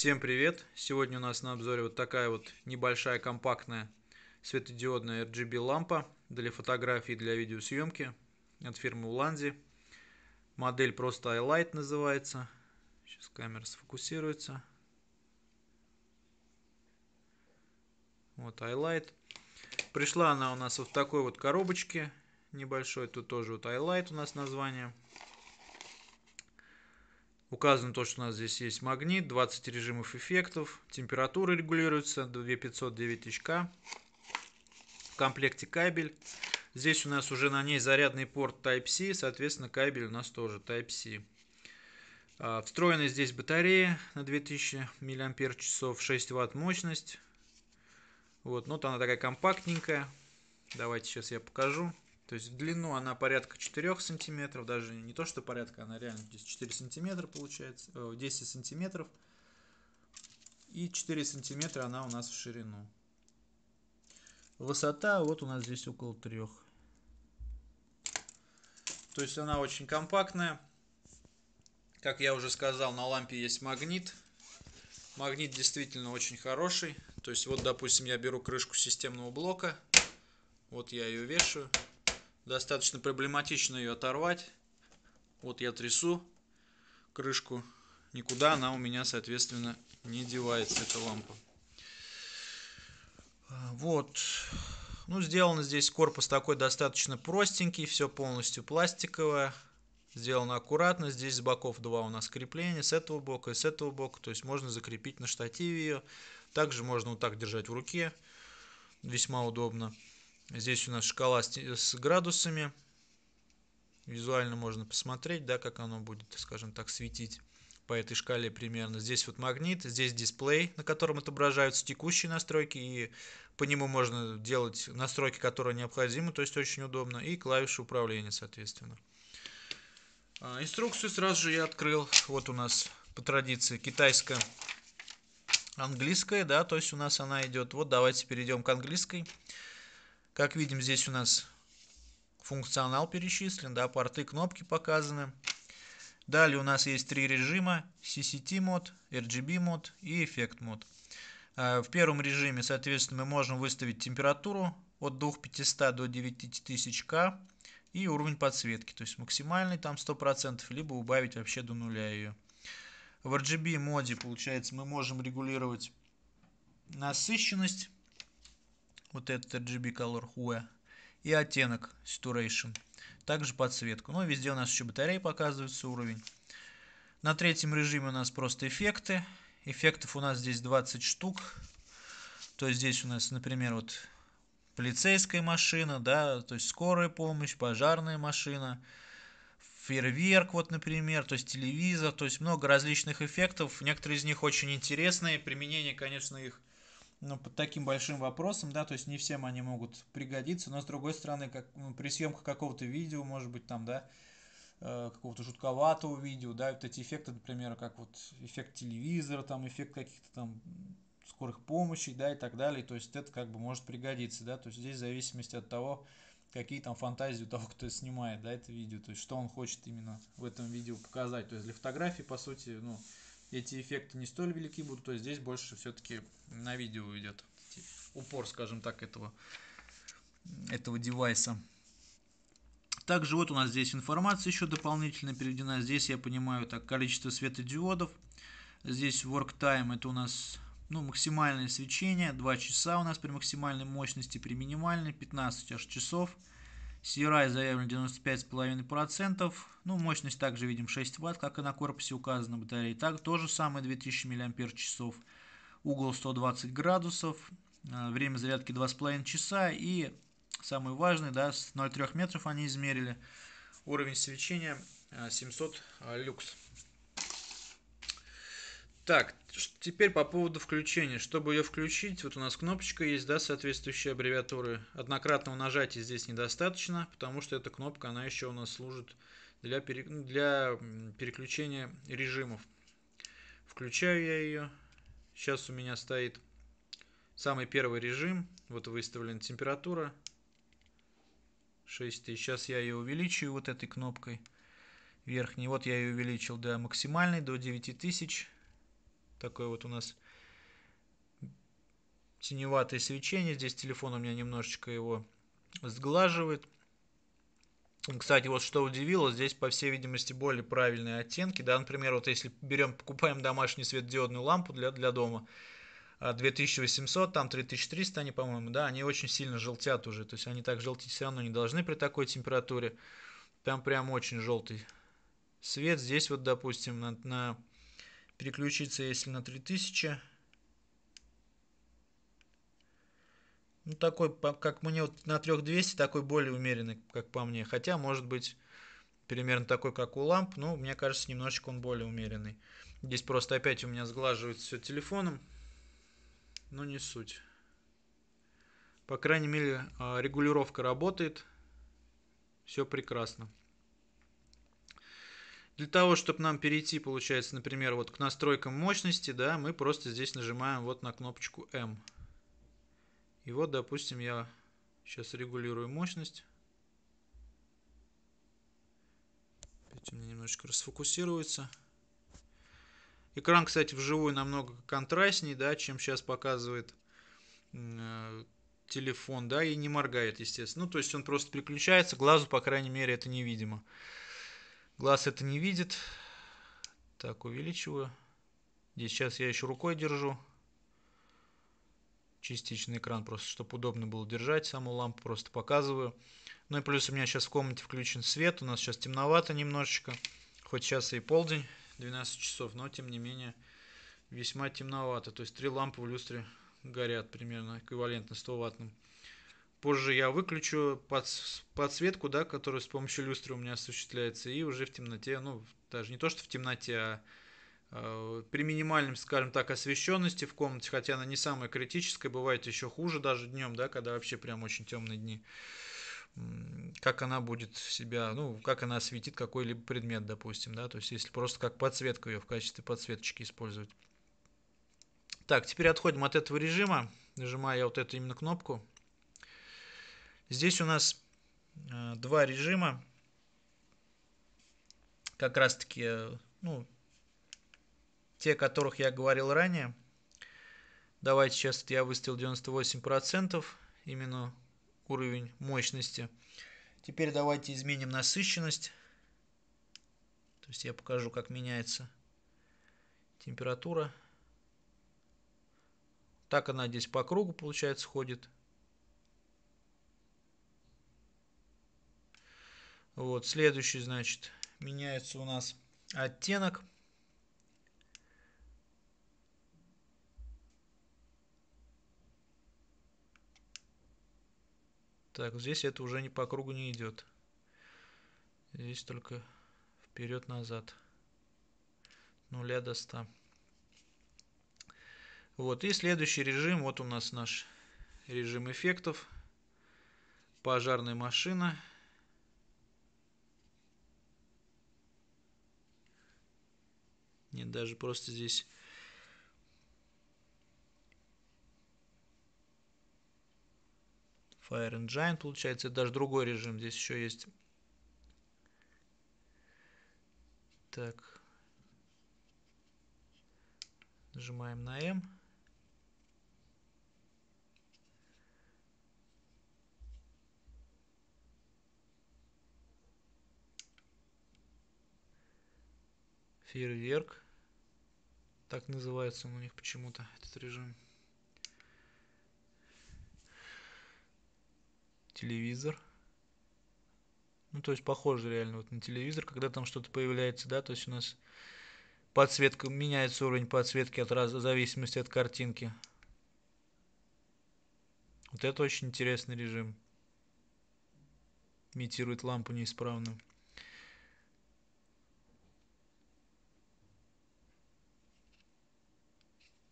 Всем привет! Сегодня у нас на обзоре вот такая вот небольшая компактная светодиодная RGB лампа для фотографии и для видеосъемки от фирмы Уланди. Модель просто iLight называется. Сейчас камера сфокусируется. Вот iLight. Пришла она у нас вот в такой вот коробочке небольшой. Тут тоже вот iLight у нас название. Указано то, что у нас здесь есть магнит, 20 режимов эффектов, температура регулируется, 2500 9000К. В комплекте кабель. Здесь у нас уже на ней зарядный порт Type-C, соответственно, кабель у нас тоже Type-C. А, встроена здесь батарея на 2000 мАч, 6 Вт мощность. Вот, ну, вот она такая компактненькая. Давайте сейчас я покажу. То есть в длину она порядка 4 сантиметров, даже не то что порядка, она реально здесь 4 сантиметра получается, 10 э, сантиметров. И 4 сантиметра она у нас в ширину. Высота вот у нас здесь около 3. То есть она очень компактная. Как я уже сказал, на лампе есть магнит. Магнит действительно очень хороший. То есть вот, допустим, я беру крышку системного блока. Вот я ее вешаю достаточно проблематично ее оторвать. Вот я трясу крышку. Никуда она у меня, соответственно, не девается, эта лампа. А, вот. Ну, сделан здесь корпус такой достаточно простенький, все полностью пластиковое. Сделано аккуратно. Здесь с боков два у нас крепления, с этого бока и с этого бока. То есть можно закрепить на штативе ее. Также можно вот так держать в руке. Весьма удобно. Здесь у нас шкала с градусами. Визуально можно посмотреть, да, как оно будет, скажем так, светить по этой шкале примерно. Здесь вот магнит, здесь дисплей, на котором отображаются текущие настройки, и по нему можно делать настройки, которые необходимы, то есть очень удобно, и клавиши управления, соответственно. А, инструкцию сразу же я открыл. Вот у нас по традиции китайская английская, да, то есть у нас она идет. Вот давайте перейдем к английской. Как видим, здесь у нас функционал перечислен, да, порты, кнопки показаны. Далее у нас есть три режима, CCT мод, RGB мод и эффект мод. А, в первом режиме, соответственно, мы можем выставить температуру от 2500 до 9000 К и уровень подсветки, то есть максимальный там 100%, либо убавить вообще до нуля ее. В RGB моде, получается, мы можем регулировать насыщенность вот этот RGB Color Hue, и оттенок Saturation, также подсветку. Ну, везде у нас еще батарея показывается, уровень. На третьем режиме у нас просто эффекты. Эффектов у нас здесь 20 штук. То есть здесь у нас, например, вот полицейская машина, да, то есть скорая помощь, пожарная машина, фейерверк, вот, например, то есть телевизор, то есть много различных эффектов. Некоторые из них очень интересные, применение, конечно, их ну, под таким большим вопросом, да, то есть не всем они могут пригодиться, но с другой стороны, как, ну, при съемках какого-то видео, может быть, там, да, э, какого-то жутковатого видео, да, вот эти эффекты, например, как вот эффект телевизора, там, эффект каких-то там скорых помощи, да, и так далее, то есть это как бы может пригодиться, да, то есть здесь в зависимости от того, какие там фантазии у того, кто снимает, да, это видео, то есть что он хочет именно в этом видео показать, то есть для фотографии, по сути, ну, эти эффекты не столь велики будут, то здесь больше все-таки на видео идет упор, скажем так, этого, этого девайса. Также вот у нас здесь информация еще дополнительно переведена. Здесь я понимаю так количество светодиодов. Здесь work time это у нас ну, максимальное свечение. 2 часа у нас при максимальной мощности, при минимальной 15 аж часов. CRI заявлено 95,5%. Ну, мощность также видим 6 Вт, как и на корпусе указано батареи. Так, то же самое 2000 мАч. Угол 120 градусов. Э, время зарядки 2,5 часа. И самый важный, да, с 0,3 метров они измерили. Уровень свечения 700 э, э, люкс. Так, теперь по поводу включения. Чтобы ее включить, вот у нас кнопочка есть, да, соответствующие аббревиатуры. Однократного нажатия здесь недостаточно, потому что эта кнопка, она еще у нас служит для, пере... Ну, для переключения режимов. Включаю я ее. Сейчас у меня стоит самый первый режим. Вот выставлен температура 6000. Сейчас я ее увеличу вот этой кнопкой верхней. Вот я ее увеличил до максимальной, до 9000 такое вот у нас синеватое свечение. Здесь телефон у меня немножечко его сглаживает. Кстати, вот что удивило, здесь, по всей видимости, более правильные оттенки. Да, например, вот если берем, покупаем домашнюю светодиодную лампу для, для дома, 2800, а, там 3300 они, по-моему, да, они очень сильно желтят уже. То есть они так желтить все равно не должны при такой температуре. Там прям очень желтый свет. Здесь вот, допустим, на, на переключиться, если на 3000. Ну, такой, как мне вот на 3200, такой более умеренный, как по мне. Хотя, может быть, примерно такой, как у ламп, ну мне кажется, немножечко он более умеренный. Здесь просто опять у меня сглаживается все телефоном, но не суть. По крайней мере, а, регулировка работает. Все прекрасно. Для того, чтобы нам перейти, получается, например, вот к настройкам мощности, да, мы просто здесь нажимаем вот на кнопочку M. И вот, допустим, я сейчас регулирую мощность. Опять у меня немножечко расфокусируется. Экран, кстати, вживую намного контрастнее, да, чем сейчас показывает э, телефон, да, и не моргает, естественно. Ну, то есть он просто переключается, глазу, по крайней мере, это невидимо. видимо. Глаз это не видит. Так, увеличиваю. Здесь сейчас я еще рукой держу. Частичный экран, просто чтобы удобно было держать. Саму лампу просто показываю. Ну и плюс у меня сейчас в комнате включен свет. У нас сейчас темновато немножечко. Хоть сейчас и полдень, 12 часов, но тем не менее весьма темновато. То есть три лампы в люстре горят примерно эквивалентно 100 ваттным. Позже я выключу подсветку, да, которая с помощью люстры у меня осуществляется, и уже в темноте, ну, даже не то, что в темноте, а э, при минимальном, скажем так, освещенности в комнате, хотя она не самая критическая, бывает еще хуже даже днем, да, когда вообще прям очень темные дни. Как она будет себя, ну, как она осветит какой-либо предмет, допустим, да, то есть если просто как подсветку ее в качестве подсветочки использовать. Так, теперь отходим от этого режима, нажимаю я вот эту именно кнопку, Здесь у нас э, два режима. Как раз таки, э, ну, те, о которых я говорил ранее. Давайте сейчас я выставил 98%, именно уровень мощности. Теперь давайте изменим насыщенность. То есть я покажу, как меняется температура. Так она здесь по кругу, получается, ходит. Вот, следующий, значит, меняется у нас оттенок. Так, здесь это уже не по кругу не идет. Здесь только вперед-назад. Нуля до 100. Вот, и следующий режим. Вот у нас наш режим эффектов. Пожарная машина. понятнее даже просто здесь. Fire Engine, получается, это даже другой режим. Здесь еще есть. Так. Нажимаем на M. Фейерверк так называется он у них почему-то этот режим телевизор ну то есть похоже реально вот на телевизор когда там что-то появляется да то есть у нас подсветка меняется уровень подсветки от раз в зависимости от картинки вот это очень интересный режим имитирует лампу неисправную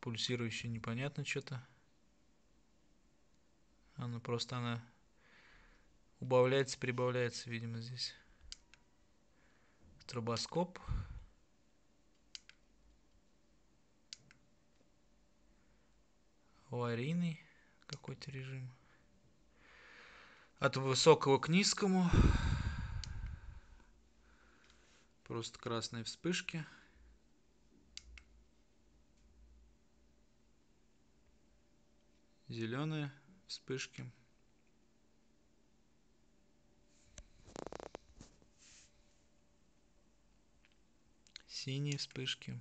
пульсирующая непонятно что-то. Она просто, она убавляется, прибавляется, видимо, здесь. Стробоскоп. Аварийный какой-то режим. От высокого к низкому. Просто красные вспышки. зеленые вспышки синие вспышки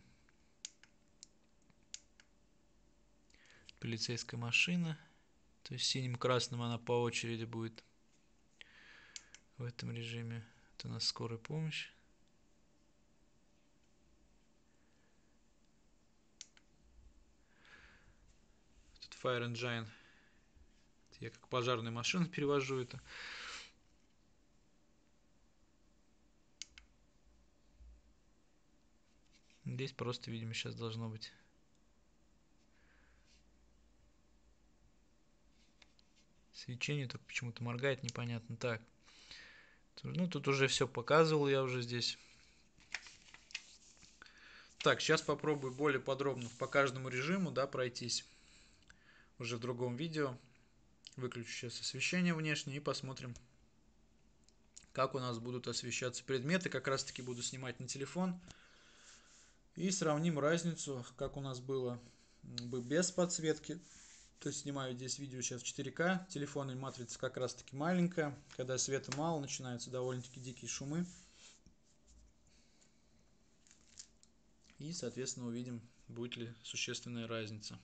полицейская машина то есть синим красным она по очереди будет в этом режиме это у нас скорая помощь Fire Engine. Я как пожарную машину перевожу это. Здесь просто, видимо, сейчас должно быть. Свечение так почему-то моргает, непонятно. Так. Ну, тут уже все показывал я уже здесь. Так, сейчас попробую более подробно по каждому режиму, да, пройтись уже в другом видео. Выключу сейчас освещение внешнее и посмотрим, как у нас будут освещаться предметы. Как раз таки буду снимать на телефон. И сравним разницу, как у нас было бы без подсветки. То есть снимаю здесь видео сейчас в 4К. Телефонная матрица как раз таки маленькая. Когда света мало, начинаются довольно-таки дикие шумы. И, соответственно, увидим, будет ли существенная разница.